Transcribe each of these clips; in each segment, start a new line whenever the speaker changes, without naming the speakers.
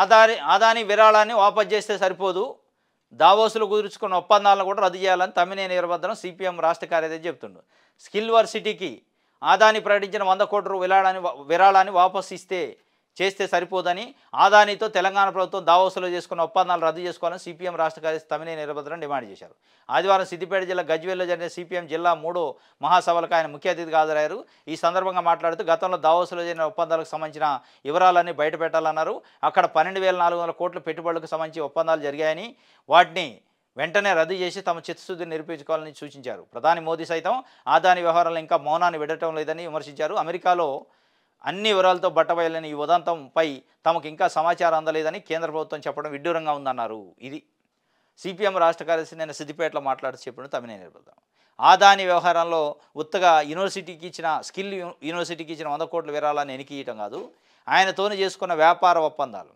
ఆదాని ఆదాని విరాళాన్ని వాపస్ చేస్తే సరిపోదు దావోసులు కుదుర్చుకున్న ఒప్పందాలను కూడా రద్దు చేయాలని తమ్మినేని వీరభద్రం సిపిఎం రాష్ట్ర కార్యదర్శి చెప్తుండు స్కిల్ వర్సిటీకి ఆదాని ప్రకటించిన వంద కోట్ల విరాళాన్ని విరాళాన్ని వాపస్ ఇస్తే చేస్తే సరిపోదని ఆదానితో తెలంగాణ ప్రభుత్వం దావోసులో చేసుకున్న ఒప్పందాలు రద్దు చేసుకోవాలని సిపిఎం రాష్ట్ర కార్యదర్శి తమిళే నిరభద్రం డిమాండ్ చేశారు ఆదివారం సిద్దిపేట జిల్లా గజ్వేల్లో జరిగిన సిపిఎం జిల్లా మూడో మహాసభలకు ఆయన ముఖ్య అతిథిగా హాజరయ్యారు ఈ సందర్భంగా మాట్లాడుతూ గతంలో దావోసులో జరిగిన ఒప్పందాలకు సంబంధించిన వివరాలన్నీ బయటపెట్టాలన్నారు అక్కడ పన్నెండు వేల నాలుగు వందల కోట్ల పెట్టుబడులకు సంబంధించి ఒప్పందాలు జరిగాయని వాటిని వెంటనే రద్దు చేసి తమ చిత్తశుద్ధిని నిరూపించుకోవాలని సూచించారు ప్రధాని మోదీ సైతం ఆదాని వ్యవహారాలు ఇంకా మౌనాన్ని విడటం లేదని విమర్శించారు అమెరికాలో అన్ని వివరాలతో బట్టబయలని ఈ ఉదంతంపై తమకు ఇంకా సమాచారం అందలేదని కేంద్ర ప్రభుత్వం చెప్పడం విడ్డూరంగా ఉందన్నారు ఇది సిపిఎం రాష్ట్ర కార్యదర్శి నేను సిద్దిపేటలో మాట్లాడుతూ చెప్పిన తమిళ నిర్బంధం ఆదాని వ్యవహారంలో ఉత్తగా యూనివర్సిటీకి ఇచ్చిన స్కిల్ యూనివర్సిటీకి ఇచ్చిన వంద కోట్ల విరాళాన్ని ఎనికియటం కాదు ఆయనతోనే చేసుకున్న వ్యాపార ఒప్పందాలు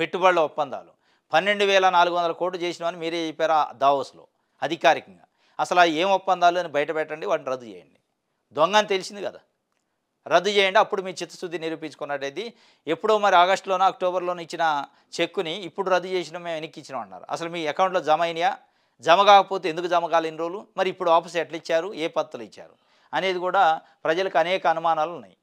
పెట్టుబడుల ఒప్పందాలు పన్నెండు వేల నాలుగు వందల కోట్లు చేసినామని మీరే చెప్పారు దావోస్లో అధికారికంగా అసలు ఏం ఒప్పందాలు అని బయట పెట్టండి వాటిని రద్దు చేయండి దొంగ అని తెలిసింది కదా రద్దు చేయండి అప్పుడు మీ చిత్తశుద్ధి నిరూపించుకున్నట్టయితే ఎప్పుడో మరి ఆగస్టులోనో అక్టోబర్లోనో ఇచ్చిన చెక్కుని ఇప్పుడు రద్దు చేసిన మేము వెనక్కి ఇచ్చినాం అన్నారు అసలు మీ అకౌంట్లో జమ అయినాయా జమ కాకపోతే ఎందుకు జమ కాలేని రోజులు మరి ఇప్పుడు ఆఫీస్ ఎట్లా ఇచ్చారు ఏ పత్తులు ఇచ్చారు అనేది కూడా ప్రజలకు అనేక అనుమానాలు ఉన్నాయి